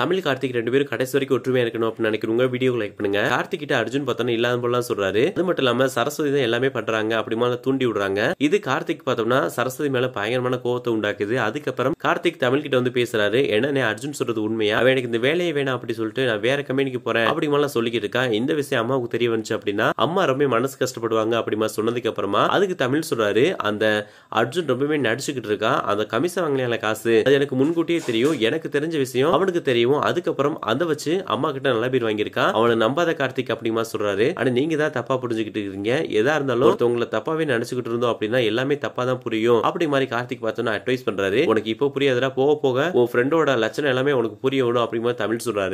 தமிழ் கார்த்திக் ரெண்டு பேரும் கடைசி வரைக்கும் ஒற்றுமையா இருக்கணும் அப்படின்னு நினைக்கிறவங்க வீடியோ லைக் பண்ணுங்க கார்த்திக் கிட்ட அர்ஜுன் பார்த்தோம் இல்லாத போலாம் சொல்றாரு அது மட்டும் இல்லாம சரஸ்வதி தான் எல்லாமே பண்றாங்க அப்படிமா தூண்டி விடுறாங்க இது கார்த்திக் பார்த்தோம்னா சரஸ்வதி மேல பயங்கரமான கோவத்தை உண்டாக்குது அதுக்கப்புறம் கார்த்திக் தமிழ் கிட்ட வந்து பேசுறாரு என்ன அர்ஜுன் சொல்றது உண்மையா எனக்கு இந்த வேலையை வேணாம் அப்படி சொல்லிட்டு நான் வேற கம்பெனிக்கு போறேன் அப்படிமாலாம் சொல்லிக்கிட்டு இருக்கேன் இந்த விஷயம் அம்மாவுக்கு தெரிய வந்துச்சு அப்படின்னா அம்மா ரொம்ப மனசு கஷ்டப்படுவாங்க அப்படிமா சொன்னதுக்கு அப்புறமா அதுக்கு தமிழ் சொல்றாரு அந்த அர்ஜுன் ரொம்பவே நடிச்சுக்கிட்டு இருக்கான் அந்த கமிஷன் வாங்கினால காசு அது எனக்கு முன்கூட்டியே தெரியும் எனக்கு தெரிஞ்ச விஷயம் அவனுக்கு தெரியும் தெரியும் அதுக்கப்புறம் அதை வச்சு அம்மா கிட்ட நல்ல பேர் வாங்கியிருக்கா அவனை நம்பாத கார்த்திக் அப்படிமா சொல்றாரு ஆனா நீங்க தான் தப்பா புரிஞ்சுக்கிட்டு இருக்கீங்க எதா இருந்தாலும் உங்களை தப்பாவே நினைச்சுக்கிட்டு இருந்தோம் அப்படின்னா எல்லாமே தப்பா தான் புரியும் அப்படி மாதிரி கார்த்திக் பார்த்தோன்னா அட்வைஸ் பண்றாரு உனக்கு இப்போ புரியாதுடா போக போக உன் ஃப்ரெண்டோட லட்சணம் எல்லாமே உனக்கு புரியணும் அப்படிமா தமிழ் சொல்றாரு